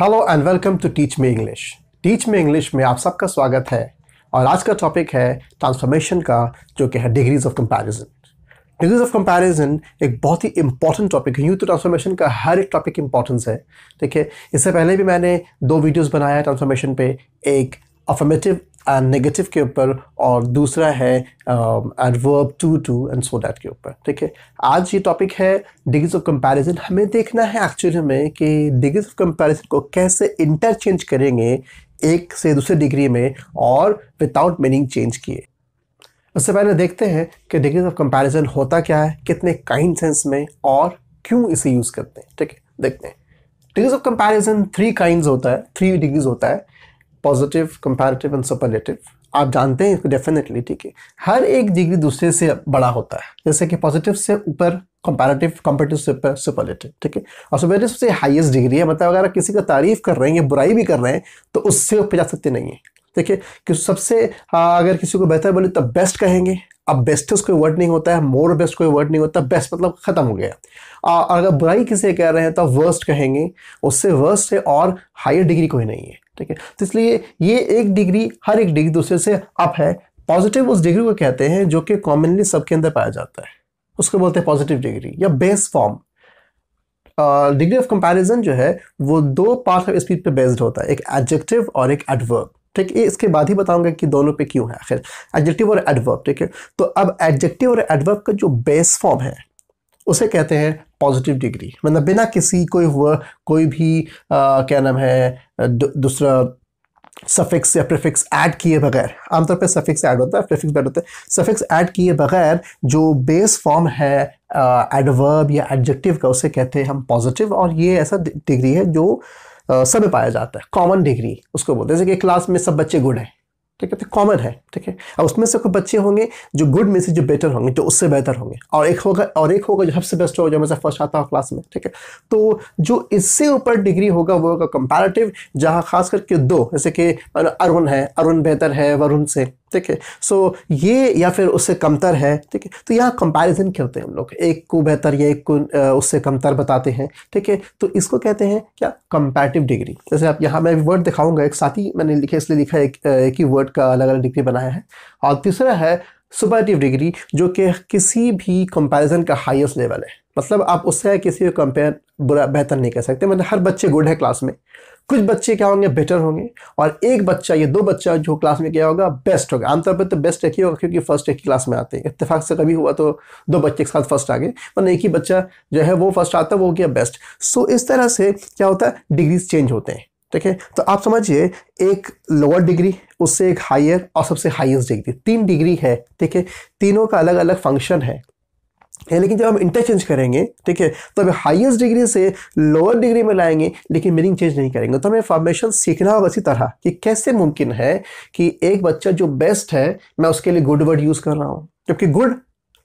hello and welcome to Teach Me English Teach Me English में आप सबका स्वागत है और आज का टॉपिक है ट्रांसफॉर्मेशन का जो कि है degrees of comparison degrees of comparison एक बहुत ही इंपॉर्टेंट टॉपिक है यूँ तो ट्रांसफॉर्मेशन का हर एक टॉपिक इंपॉर्टेंस है ठीक है इससे पहले भी मैंने दो वीडियोज़ बनाया ट्रांसफॉर्मेशन पे एक अफर्मेटिव नेगेटिव के ऊपर और दूसरा है adverb too too and so that के ऊपर ठीक है आज ये टॉपिक है डिग्रीज ऑफ कंपैरिजन हमें देखना है एक्चुअली में कि डिग्रीज ऑफ कंपैरिजन को कैसे इंटरचेंज करेंगे एक से दूसरे डिग्री में और विदाउट मीनिंग चेंज किए उससे पहले देखते हैं कि डिग्रीज ऑफ कंपैरिजन होता क्या है कितने काइंड सेंस में और क्यों इसे यूज़ करते हैं ठीक है देखते हैं degrees of comparison three kind होता है थ्री डिग्रीज होता है पॉजिटिव कंपैरेटिव एंड सुपरलेटिव आप जानते हैं इसको डेफिनेटली ठीक है हर एक डिग्री दूसरे से बड़ा होता है जैसे कि पॉजिटिव से ऊपर कंपैरेटिव से ऊपर सुपरलेटिव ठीक है और सुपरलेटिव से हाईएस्ट डिग्री है मतलब अगर आप किसी का तारीफ कर रहे हैं या बुराई भी कर रहे हैं तो उससे ऊपर जा सकते नहीं है है कि सबसे हाँ, अगर किसी को बेहतर बोले तो बेस्ट कहेंगे अब बेस्टेस्ट कोई वर्ड नहीं होता है मोर बेस्ट कोई वर्ड नहीं होता बेस्ट मतलब ख़त्म हो गया और अगर बुराई किसे कह रहे हैं तो वर्स्ट कहेंगे उससे वर्स्ट है और हायर डिग्री कोई नहीं है ठीक है तो इसलिए ये एक डिग्री हर एक डिग्री दूसरे से अप है पॉजिटिव उस डिग्री को कहते हैं जो कि कॉमनली सबके अंदर पाया जाता है उसको बोलते हैं पॉजिटिव डिग्री या base form degree of comparison जो है वो दो पार्ट ऑफ स्पीच पे बेस्ड होता है एक एडजेक्टिव और एक एडवर्ब ठीक है इसके बाद ही बताऊंगा कि दोनों पे क्यों है आखिर एडजेक्टिव और एडवर्ब ठीक है तो अब एडजेक्टिव और एडवर्ब का जो बेस फॉर्म है उसे कहते हैं पॉजिटिव डिग्री मतलब बिना किसी कोई कोई भी क्या नाम है दूसरा सफिक्स या प्रिफिक्स ऐड किए बगैर आमतौर पे सफिक्स ऐड होता है प्रिफिक्स ऐड होता है सफिक्स ऐड किए बगैर जो बेस फॉर्म है एडवर्ब या एडजेक्टिव का उसे कहते हैं हम पॉजिटिव और ये ऐसा डिग्री है जो सब में पाया जाता है कॉमन डिग्री उसको बोलते हैं जैसे कि क्लास में सब बच्चे गुड हैं ठीक है तो कॉमन है ठीक है अब उसमें से कुछ बच्चे होंगे जो गुड में से जो बेटर होंगे जो उससे बेहतर होंगे और एक होगा और एक होगा जो सबसे बेस्ट होगा जो हमेशा फर्स्ट आता हो क्लास में ठीक है तो जो इससे ऊपर डिग्री होगा वो होगा कंपेरेटिव जहाँ खास करके दो जैसे कि अरुण है अरुण बेहतर है वरुण से ठीक है सो ये या फिर उससे कमतर है ठीक है तो यहाँ कंपैरिजन करते हैं हम लोग एक को बेहतर या एक को उससे कमतर बताते हैं ठीक है तो इसको कहते हैं क्या कंपैरेटिव डिग्री जैसे आप यहाँ मैं वर्ड दिखाऊंगा एक साथ ही मैंने लिखे इसलिए लिखा एक एक ही वर्ड का अलग अलग डिग्री बनाया है और तीसरा है सुपरटिव डिग्री जो कि किसी भी कंपैरिजन का हाइस्ट लेवल है मतलब आप उससे किसी को कंपेयर बुरा बेहतर नहीं कर सकते मतलब हर बच्चे गुड है क्लास में कुछ बच्चे क्या होंगे बेटर होंगे और एक बच्चा ये दो बच्चा जो क्लास में क्या होगा बेस्ट होगा आमतौर पर तो बेस्ट एक ही होगा क्योंकि फर्स्ट एक ही क्लास में आते हैं इतफाक से कभी हुआ तो दो बच्चे के साथ फर्स्ट आ गए पर एक ही बच्चा जो है वो फर्स्ट आता है वो गया बेस्ट सो इस तरह से क्या होता है डिग्रीज चेंज होते हैं ठीक है तो आप समझिए एक लोअर डिग्री उससे एक हायर और सबसे हाइस्ट डिग्री तीन डिग्री है ठीक है तीनों का अलग अलग फंक्शन है है लेकिन जब हम इंटरचेंज करेंगे ठीक है तो हमें हाइएस्ट डिग्री से लोअर डिग्री में लाएंगे लेकिन मीनिंग चेंज नहीं करेंगे तो हमें फॉर्मेशन सीखना होगा इसी तरह कि कैसे मुमकिन है कि एक बच्चा जो बेस्ट है मैं उसके लिए गुड वर्ड यूज़ कर रहा हूँ जबकि गुड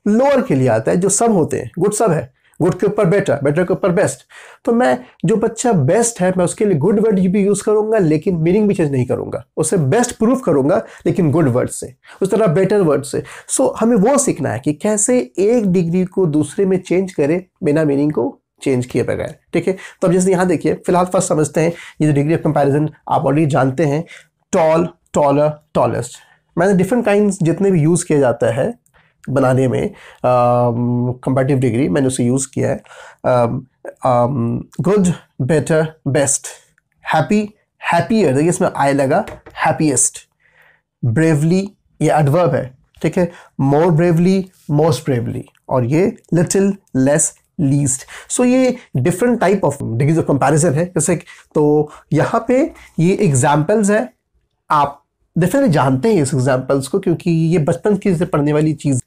लोअर के लिए आता है जो सब होते हैं गुड सब है गुड के ऊपर बेटर बेटर के ऊपर बेस्ट तो मैं जो बच्चा बेस्ट है मैं उसके लिए गुड वर्ड भी यूज़ करूंगा लेकिन मीनिंग भी चेंज नहीं करूंगा उसे बेस्ट प्रूफ करूंगा लेकिन गुड वर्ड से उस तरह बेटर वर्ड से सो so, हमें वो सीखना है कि कैसे एक डिग्री को दूसरे में चेंज करें बिना मीनिंग को चेंज किए बगैर ठीक है तो अब जैसे यहाँ देखिए फिलहाल फर्स्ट समझते हैं ये डिग्री ऑफ कंपेरिजन आप ऑलरेडी जानते हैं टॉल टॉलर टॉलेस्ट मैंने डिफरेंट काइंड जितने भी यूज़ किया जाता है बनाने में कंपेटिव um, डिग्री मैंने उसे यूज़ किया है good better best happy happier देखिए इसमें आई लगा हैप्पीएस्ट ब्रेवली ये एडवर्ब है ठीक है मोर ब्रेवली मोस्ट ब्रेवली और ये लिटिल लेस लीस्ट सो ये different type of degrees of comparison है जैसे तो यहाँ पे ये एग्जाम्पल्स है आप डेफिनेटली जानते हैं इस एग्जाम्पल्स को क्योंकि ये बचपन की से पढ़ने वाली चीज़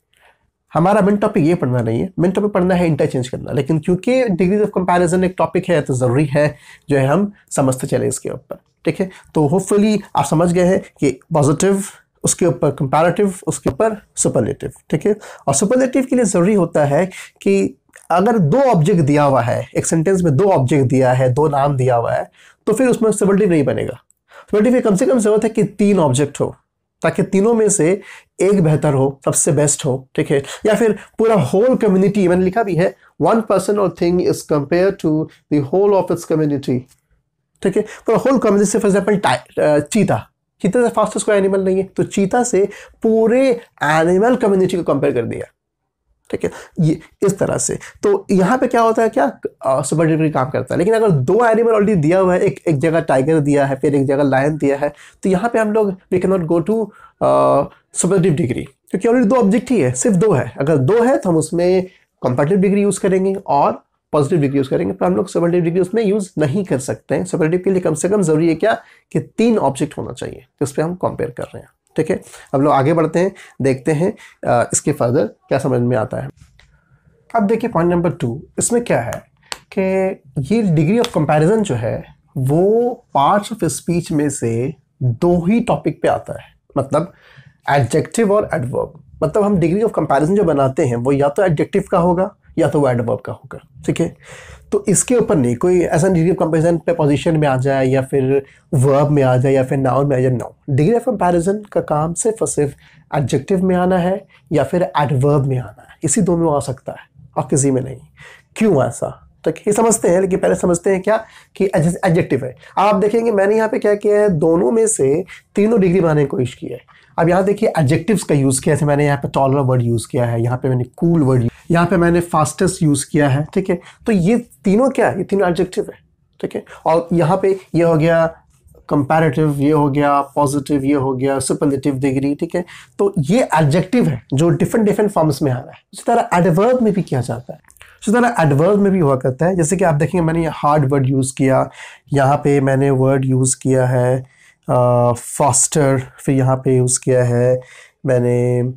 हमारा मेन टॉपिक ये पढ़ना नहीं है मेन टॉपिक पढ़ना है इंटरचेंज करना लेकिन क्योंकि डिग्रीज ऑफ कंपैरिजन एक टॉपिक है तो ज़रूरी है जो है हम समझते चले इसके ऊपर ठीक है तो होपफुली आप समझ गए हैं कि पॉजिटिव उसके ऊपर कंपैरेटिव उसके ऊपर सुपरलेटिव ठीक है और सुपरलेटिव के लिए ज़रूरी होता है कि अगर दो ऑब्जेक्ट दिया हुआ है एक सेंटेंस में दो ऑब्जेक्ट दिया है दो नाम दिया हुआ है तो फिर उसमें सुपरलेटिव नहीं बनेगा सुपरलेटिव कम से कम ज़रूरत है कि तीन ऑब्जेक्ट हो ताकि तीनों में से एक बेहतर हो सबसे बेस्ट हो ठीक है या फिर पूरा होल कम्युनिटी मैंने लिखा भी है वन पर्सन और thing is compare to the whole of its community ठीक है पूरा होल कम्युनिटी से फॉर एग्जाम्पल चीता चीता से फास्टेस्ट कोई एनिमल नहीं है तो चीता से पूरे एनिमल कम्युनिटी को कंपेयर कर दिया ठीक है ये इस तरह से तो यहाँ पे क्या होता है क्या सुपर डिलीवरी काम करता है लेकिन अगर दो एनिमल ऑलरेडी दिया हुआ है एक एक जगह टाइगर दिया है फिर एक जगह लायन दिया है तो यहाँ पे हम लोग we can not go to superlative degree क्योंकि ऑलरेडी दो ऑब्जेक्ट ही है सिर्फ दो है अगर दो है तो हम उसमें कंपेटिव डिग्री यूज़ करेंगे और पॉजिटिव डिग्री यूज़ करेंगे पर हम लोग सुपरटिव डिग्री उसमें यूज़ नहीं कर सकते हैं सुपरटिव के लिए कम से कम ज़रूरी है क्या कि तीन ऑब्जेक्ट होना चाहिए जिस पर हम कंपेयर कर रहे हैं ठीक है अब लोग आगे बढ़ते हैं देखते हैं इसके फर्दर क्या समझ में आता है अब देखिए पॉइंट नंबर टू इसमें क्या है कि ये डिग्री ऑफ कंपैरिजन जो है वो पार्ट्स ऑफ स्पीच में से दो ही टॉपिक पे आता है मतलब एडजेक्टिव और एडवर्ब मतलब हम डिग्री ऑफ कंपैरिजन जो बनाते हैं वो या तो एडजेक्टिव का होगा या तो वो एडवर्ब का होगा ठीक है तो इसके ऊपर नहीं कोई ऐसा डिग्री ऑफ कंपेरिजन प्रपोजिशन में आ जाए या फिर वर्ब में आ जाए या फिर नाउन में आ जाए नो डिग्री ऑफ कंपेरिजन का काम सिर्फ और सिर्फ एडजेक्टिव में आना है या फिर एडवर्ब में आना है इसी दो में आ सकता है और किसी में नहीं क्यों ऐसा तो ये समझते हैं लेकिन पहले समझते हैं क्या कि एडजेक्टिव है आप देखेंगे मैंने यहाँ पे क्या किया है दोनों में से तीनों डिग्री बनाने की कोशिश की है अब यहाँ देखिए एडजेक्टिव्स का यूज़ किया जैसे मैंने यहाँ पे टॉलर वर्ड यूज़ किया है यहाँ पे मैंने कूल वर्ड यहाँ पे मैंने फास्टेस्ट यूज़ किया है ठीक है तो ये तीनों क्या है ये तीनों एडजेक्टिव है ठीक है और यहाँ पे ये हो गया कंपैरेटिव ये हो गया पॉजिटिव ये हो गया सुपरलेटिव डिग्री ठीक है तो ये एडजेक्टिव है जो डिफरेंट डिफरेंट फॉर्म्स में आ रहा है उसी तरह एडवर्ब में भी किया जाता है उसी तरह एडवर्ब में भी हुआ करता है जैसे कि आप देखेंगे मैंने ये हार्ड वर्ड यूज़ किया यहाँ पे मैंने वर्ड यूज़ किया है फास्टर फिर यहाँ पे यूज़ किया है मैंने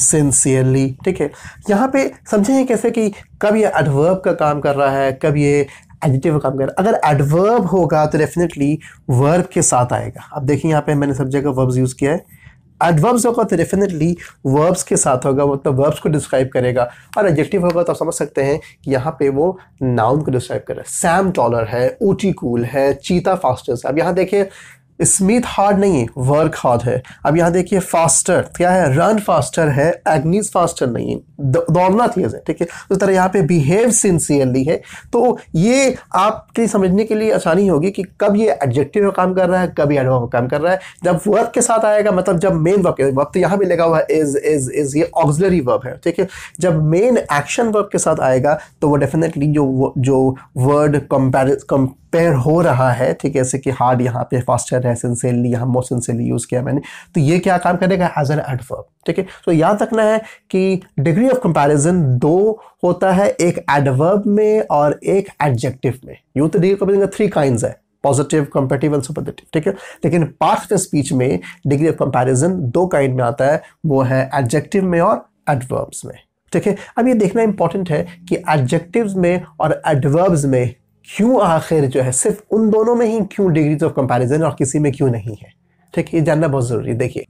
सिंसियरली ठीक है यहाँ पे समझें कैसे कि कब ये एडवर्ब का काम कर रहा है कब ये एडिटिव काम कर रहा है अगर एडवर्ब होगा तो डेफिनेटली वर्ब के साथ आएगा अब देखिए यहाँ पे मैंने सब जगह वर्ब्स यूज़ किया है एडवर्ब्स होगा तो डेफिनेटली वर्ब्स के साथ होगा वो तो वर्ब्स को डिस्क्राइब करेगा और एडजेक्टिव होगा तो आप समझ सकते हैं कि यहाँ पे वो नाउन को डिस्क्राइब कर रहा है सैम टॉलर है ऊटी कूल है चीता फास्टर्स अब यहाँ देखिए स्मिथ हार्ड नहीं है वर्क हार्ड है अब यहाँ देखिए फास्टर क्या है रन फास्टर है एग्नीज फास्टर नहीं है दौड़ना तेज है ठीक है उस तरह यहाँ पे बिहेव सिंसियरली है तो ये आपके समझने के लिए आसानी होगी कि कब ये एडजेक्टिव में काम कर रहा है कब ये एडवर्ब काम कर रहा है जब वर्क के साथ आएगा मतलब जब मेन वर्क वर्क तो यहाँ भी लगा हुआ है इज इज इज ये ऑक्सिलरी वर्ब है ठीक है जब मेन एक्शन वर्क के साथ आएगा तो वो डेफिनेटली जो जो वर्ड कंपेरिज पेयर हो रहा है ठीक है जैसे कि हार्ड यहाँ पे फास्टर है सिंसेरली यहाँ मोशन से यूज़ किया मैंने तो ये क्या काम करेगा एज एन एडवर्ब ठीक है तो याद रखना है कि डिग्री ऑफ कंपैरिजन दो होता है एक एडवर्ब में और एक एडजेक्टिव में यूँ तो डिग्री कंपैरिजन थ्री काइंड है पॉजिटिव कंपेटिव एंड सुपरलेटिव ठीक है लेकिन पार्ट ऑफ स्पीच में डिग्री ऑफ कंपेरिजन दो काइंड में आता है वो है एडजेक्टिव में और एडवर्ब्स में ठीक है अब ये देखना इंपॉर्टेंट है कि एडजेक्टिव्स में और एडवर्ब्स में क्यों आखिर जो है सिर्फ उन दोनों में ही क्यों डिग्रीज ऑफ कंपैरिजन और किसी में क्यों नहीं है ठीक है ये जानना बहुत ज़रूरी है देखिए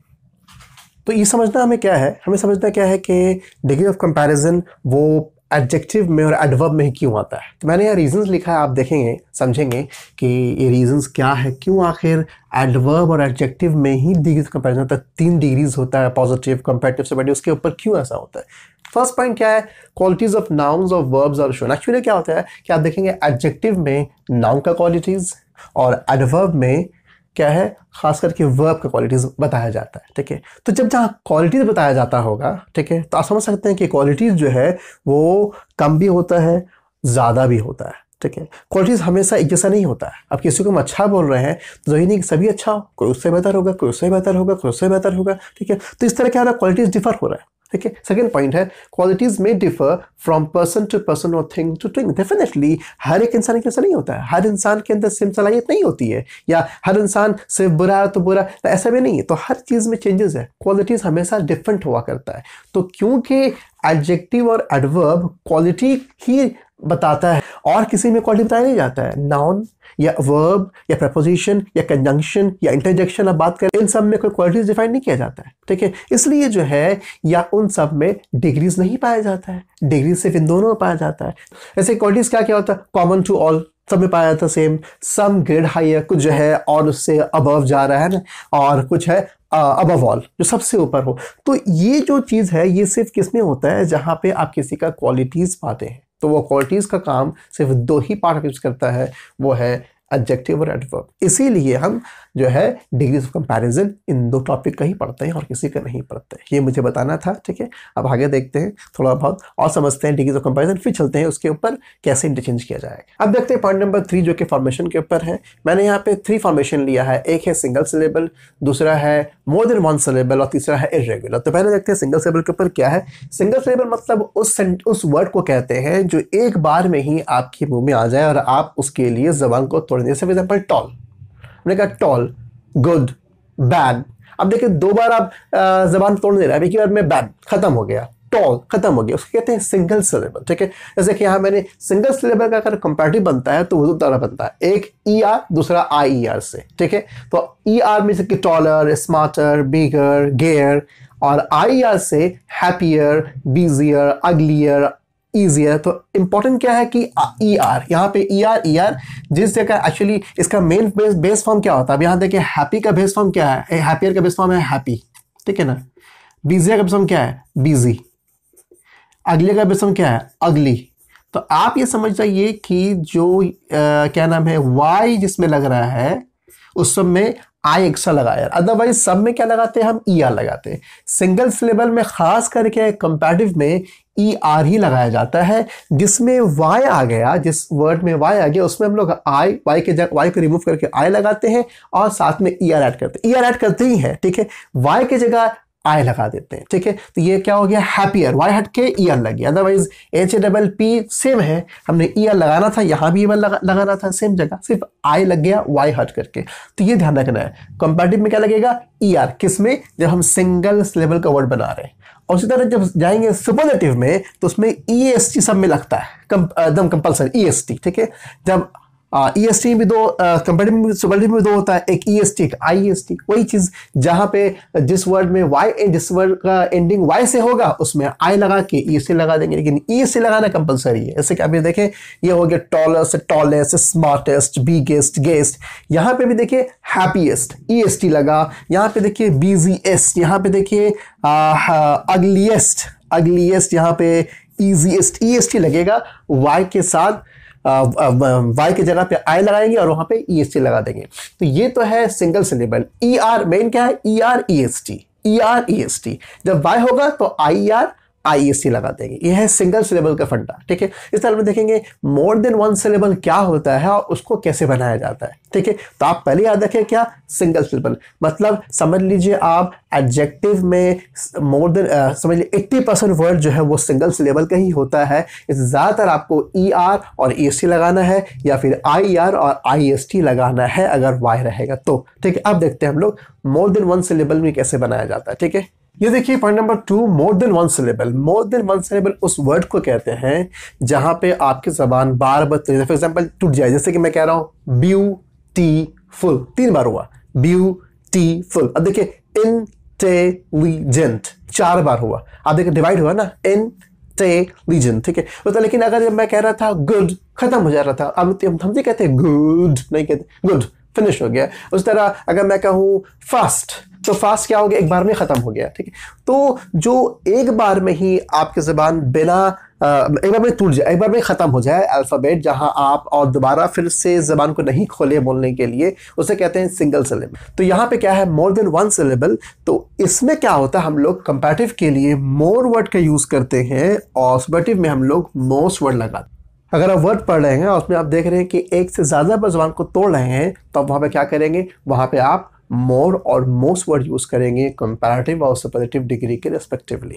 तो ये समझना हमें क्या है हमें समझना क्या है कि डिग्री ऑफ कंपैरिजन वो एडजेक्टिव में और एडवर्ब में ही क्यों आता है तो मैंने यहाँ रीजंस लिखा है आप देखेंगे समझेंगे कि ये रीजंस क्या है क्यों आखिर एडवर्ब और एडजेक्टिव में ही डिग्रीज कंपेरिजन है तीन डिग्रीज होता है पॉजिटिव कंपेरेटिव से बटे उसके ऊपर क्यों ऐसा होता है फर्स्ट पॉइंट क्या है क्वालिटीज ऑफ नाउन्स और वर्ब्स और शोन एक्चुअली क्या होता है कि आप देखेंगे एडजेक्टिव में नाउन का क्वालिटीज़ और एडवर्ब में क्या है खास करके वर्ब का क्वालिटीज़ बताया जाता है ठीक है तो जब जहाँ क्वालिटीज़ बताया जाता होगा ठीक है तो आप समझ सकते हैं कि क्वालिटीज़ जो है वो कम भी होता है ज़्यादा भी होता है ठीक है क्वालिटीज़ हमेशा एक जैसा नहीं होता है अब किसी को हम अच्छा बोल रहे हैं तो जरूरी नहीं सभी अच्छा हो कोई उससे बेहतर होगा कोई उससे बेहतर होगा कोई उससे बेहतर होगा ठीक है तो इस तरह क्या हो रहा है क्वालिटीज़ डिफर हो रहा है ठीक है सेकेंड पॉइंट है क्वालिटीज में differ from person to person और थिंग टू थिंग डेफिनेटली हर एक इंसान के ऐसा नहीं होता है हर इंसान के अंदर सेम सलाहियत नहीं होती है या हर इंसान सिर्फ बुरा है तो बुरा तो ऐसा भी नहीं है तो हर चीज़ में चेंजेस है क्वालिटीज़ हमेशा डिफरेंट हुआ करता है तो क्योंकि एडजेक्टिव और एडवर्ब क्वालिटी की बताता है और किसी में क्वालिटी बताया नहीं जाता है नाउन या वर्ब या प्रपोजिशन या कंजंक्शन या इंटरजेक्शन आप बात करें इन सब में कोई क्वालिटीज डिफाइन नहीं किया जाता है ठीक है इसलिए जो है या उन सब में डिग्रीज नहीं पाया जाता है डिग्रीज सिर्फ इन दोनों में पाया जाता है ऐसे क्वालिटीज क्या क्या होता है कॉमन टू ऑल सब में पाया जाता सेम सम ग्रेड है कुछ जो है और उससे अबव जा रहा है ना और कुछ है अबव ऑल जो सबसे ऊपर हो तो ये जो चीज़ है ये सिर्फ किस में होता है जहाँ पे आप किसी का क्वालिटीज़ पाते हैं तो वो क्वालिटीज़ का काम सिर्फ दो ही पार्ट करता है वो है एडजेक्टिव और एडवर्ब इसीलिए हम जो है डिग्रीज ऑफ कंपैरिजन इन दो टॉपिक का ही पढ़ते हैं और किसी का नहीं पढ़ते ये मुझे बताना था ठीक है अब आगे देखते हैं थोड़ा बहुत और समझते हैं डिग्रीज ऑफ कंपैरिजन फिर चलते हैं उसके ऊपर कैसे इंटरचेंज किया जाएगा अब देखते हैं पॉइंट नंबर थ्री जो कि फॉर्मेशन के ऊपर है मैंने यहाँ पे थ्री फॉर्मेशन लिया है एक है सिंगल सिलेबल दूसरा है मोर देन वन सिलेबल और तीसरा है इरेगुलर तो पहले देखते हैं सिंगल सिलेबल के ऊपर क्या है सिंगल सिलेबल मतलब उस उस वर्ड को कहते हैं जो एक बार में ही आपके मुंह में आ जाए और आप उसके लिए जबान को थोड़े कर दिया फॉर एग्जाम्पल टॉल हमने कहा टॉल गुड बैड अब देखिए दो बार आप जबान तोड़ दे रहे हैं एक बार में बैड खत्म हो गया टॉल खत्म हो गया उसको कहते हैं सिंगल सिलेबल ठीक है जैसे कि यहाँ मैंने सिंगल सिलेबल का अगर कंपेरेटिव बनता है तो वो तो दो तरह बनता है एक ई e आर दूसरा आई ई आर से ठीक है तो ई e आर में जैसे टॉलर स्मार्टर बीगर गेयर और आई आर e से हैप्पियर बिजियर अगलियर ईजियर तो इंपॉर्टेंट क्या है कि ई आर e यहाँ पे ई आर ई आर जिस जगह एक्चुअली इसका मेन बेस बेस फॉर्म क्या होता है अब यहाँ देखिए हैप्पी का बेस फॉर्म क्या है हैप्पियर का बेस फॉर्म है हैप्पी ठीक है ना बिजियर का बेस फॉर्म क्या है बिजी अगले का बेस फॉर्म क्या है अगली तो आप ये समझ जाइए कि जो आ, क्या नाम है वाई जिसमें लग रहा है उस सब में आई एक्स्ट्रा लगाया अदरवाइज सब में क्या लगाते हैं हम ई e आर लगाते हैं सिंगल सिलेबल में खास करके कंपेटिव में ई e आर ही लगाया जाता है जिसमें वाई आ गया जिस वर्ड में वाई आ गया उसमें हम लोग आई वाई के जगह वाई को रिमूव करके आई लगाते हैं और साथ में ई आर एड करते हैं ई आर एड करते ही है ठीक है वाई के जगह आई लगा देते हैं ठीक है तो ये क्या हो गया हैप्पियर वाई हट के ई e आर लग गया otherwise H A double P same है हमने ई e आर लगाना था यहाँ भी ई लगा, लगाना था सेम जगह सिर्फ आई लग गया वाई हट करके तो ये ध्यान रखना है कंपेटिव में क्या लगेगा ई आर किस में जब हम सिंगल सिलेबल का वर्ड बना रहे हैं और उसी तरह जब जाएंगे सुपोजिटिव में तो उसमें ई एस टी सब में लगता है एकदम कंपल्सरी ई एस टी ठीक है जब ई एस टी में दो कंपेटिबिलिटी में दो होता है एक ई एस टी एक आई एस टी वही चीज जहां पे जिस वर्ड में वाई एंड जिस वर्ड का एंडिंग वाई से होगा उसमें आई लगा के ई एस टी लगा देंगे लेकिन ई एस टी लगाना कंपलसरी है ऐसे अभी देखें ये हो गया tallest tallest smartest biggest guest यहाँ पे भी देखिए हैप्पीएस्ट ई एस टी लगा यहाँ पे देखिए बीजीएस्ट यहाँ पे देखिए अगलीएस्ट अगलीएस्ट यहाँ पे ईजीएस्ट ई एस टी लगेगा वाई के साथ वाई की जगह पे आई लगाएंगे और वहां पे ई एस टी लगा देंगे तो ये तो है single syllable E R main क्या है E R E S T E R E S T जब वाई होगा तो आई आर e आई लगा देंगे यह है सिंगल सिलेबल का फंडा ठीक है इस तरह में देखेंगे मोर देन वन सिलेबल क्या होता है और उसको कैसे बनाया जाता है ठीक है तो आप पहले याद रखें क्या सिंगल सिलेबल मतलब समझ लीजिए आप एडजेक्टिव में मोर देन समझ लीजिए एट्टी परसेंट वर्ड जो है वो सिंगल सिलेबल का ही होता है ज़्यादातर आपको ई e ER और ई e लगाना है या फिर आई ER और आई e लगाना है अगर वाई रहेगा तो ठीक है अब देखते हैं हम लोग मोर देन वन सिलेबल में कैसे बनाया जाता है ठीक है ये देखिए point number two more than one syllable more than one syllable उस वर्ड को कहते हैं जहां पे आपकी जबान बार बार फॉर एग्जाम्पल टूट जाए जैसे कि मैं कह रहा टी फुल तीन बार हुआ फुल अब देखिए इंटेलिजेंट चार बार हुआ आप देखिए डिवाइड हुआ ना इन इंटेलिजेंट ठीक है तो लेकिन अगर जब मैं कह रहा था गुड खत्म हो जा रहा था अब तो हम कहते हैं गुड नहीं कहते गुड फिनिश हो गया उस तरह अगर मैं कहूँ फास्ट तो फास्ट क्या हो गया एक बार में ख़त्म हो गया ठीक है तो जो एक बार में ही आपकी ज़बान बिना एक बार में टूट जाए एक बार में ख़त्म हो जाए अल्फ़ाबेट जहाँ आप और दोबारा फिर से ज़बान को नहीं खोले बोलने के लिए उसे कहते हैं सिंगल सिलेबल तो यहाँ पे क्या है मोर देन वन सिलेबल तो इसमें क्या होता है हम लोग कंपेटिव के लिए मोर वर्ड का यूज़ करते हैं ऑस्बेटिव में हम लोग मोस्ट वर्ड लगाते हैं अगर आप वर्ड पढ़ रहे हैं और उसमें आप देख रहे हैं कि एक से ज़्यादा जबान को तोड़ रहे हैं तो आप वहाँ पर क्या करेंगे वहाँ पर आप मोर और मोस्ट वर्ड यूज़ करेंगे कंपेरेटिव और सपोजिटिव डिग्री के रेस्पेक्टिवली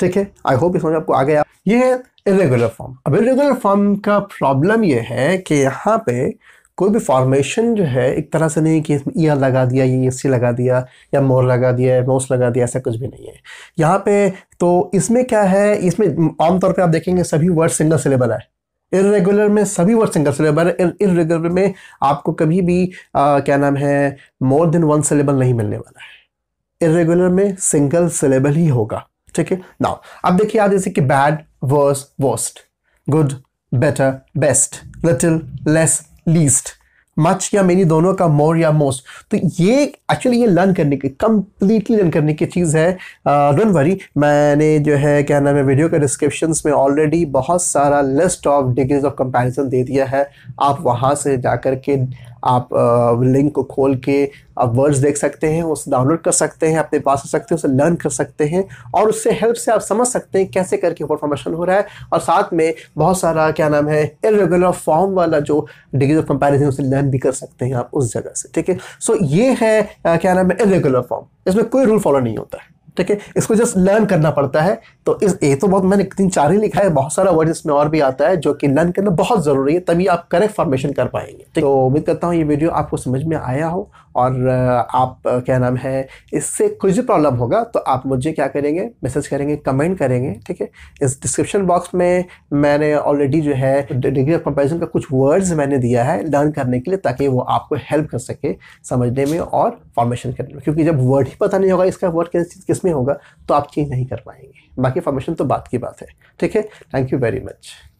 ठीक है आई होप इस आपको आ गया ये है इरेगुलर फॉर्म अब इरेगुलर फॉर्म का प्रॉब्लम ये है कि यहाँ पे कोई भी फॉर्मेशन जो है एक तरह से नहीं कि इसमें ईयर लगा दिया ये सी लगा दिया या मोर लगा दिया या मोस लगा दिया ऐसा कुछ भी नहीं है यहाँ पे तो इसमें क्या है इसमें आमतौर पर आप देखेंगे सभी वर्ड सिंगल सिलेबल है इरेगुलर में सभी वर्ड सिंगल सिलेबल है इरेगुलर में आपको कभी भी आ, क्या नाम है मोर देन वन सिलेबल नहीं मिलने वाला है इरेगुलर में सिंगल सिलेबल ही होगा ठीक है नाउ अब देखिए आप जैसे कि bad worse worst good better best little less least much या मेनी दोनों का मोर या मोस्ट तो ये एक्चुअली ये लर्न करने की कम्प्लीटली लर्न करने की चीज़ है डोंट वरी मैंने जो है क्या नाम है वीडियो के डिस्क्रिप्शन में ऑलरेडी बहुत सारा list of degrees of comparison दे दिया है आप वहाँ से जा कर के आप लिंक को खोल के आप वर्ड्स देख सकते हैं उसे डाउनलोड कर सकते हैं अपने पास हो सकते हैं उसे लर्न कर सकते हैं और उससे हेल्प से आप समझ सकते हैं कैसे करके परफॉर्मेशन हो रहा है और साथ में बहुत सारा क्या नाम है इरेगुलर फॉर्म वाला जो डिग्री ऑफ कंपेरिजन उसे लर्न भी कर सकते हैं आप उस जगह से ठीक है सो ये है क्या नाम है इरेगुलर फॉर्म इसमें कोई रूल फॉलो नहीं होता है ठीक है इसको जस्ट लर्न करना पड़ता है तो इस ये तो बहुत मैंने तीन चार ही लिखा है बहुत सारा वर्ड इसमें और भी आता है जो कि लर्न करना बहुत ज़रूरी है तभी आप करेक्ट फॉर्मेशन कर पाएंगे तो उम्मीद करता हूँ ये वीडियो आपको समझ में आया हो और आप क्या नाम है इससे कुछ भी प्रॉब्लम होगा तो आप मुझे क्या करेंगे मैसेज करेंगे कमेंट करेंगे ठीक है इस डिस्क्रिप्शन बॉक्स में मैंने ऑलरेडी जो है डिग्री ऑफ कंपेरिजन का कुछ वर्ड्स मैंने दिया है लर्न करने के लिए ताकि वो आपको हेल्प कर सके समझने में और फॉर्मेशन करने में क्योंकि जब वर्ड ही पता नहीं होगा इसका वर्ड किस में होगा तो आप चेंज नहीं कर पाएंगे बाकी फॉर्मेशन तो बात की बात है ठीक है थैंक यू वेरी मच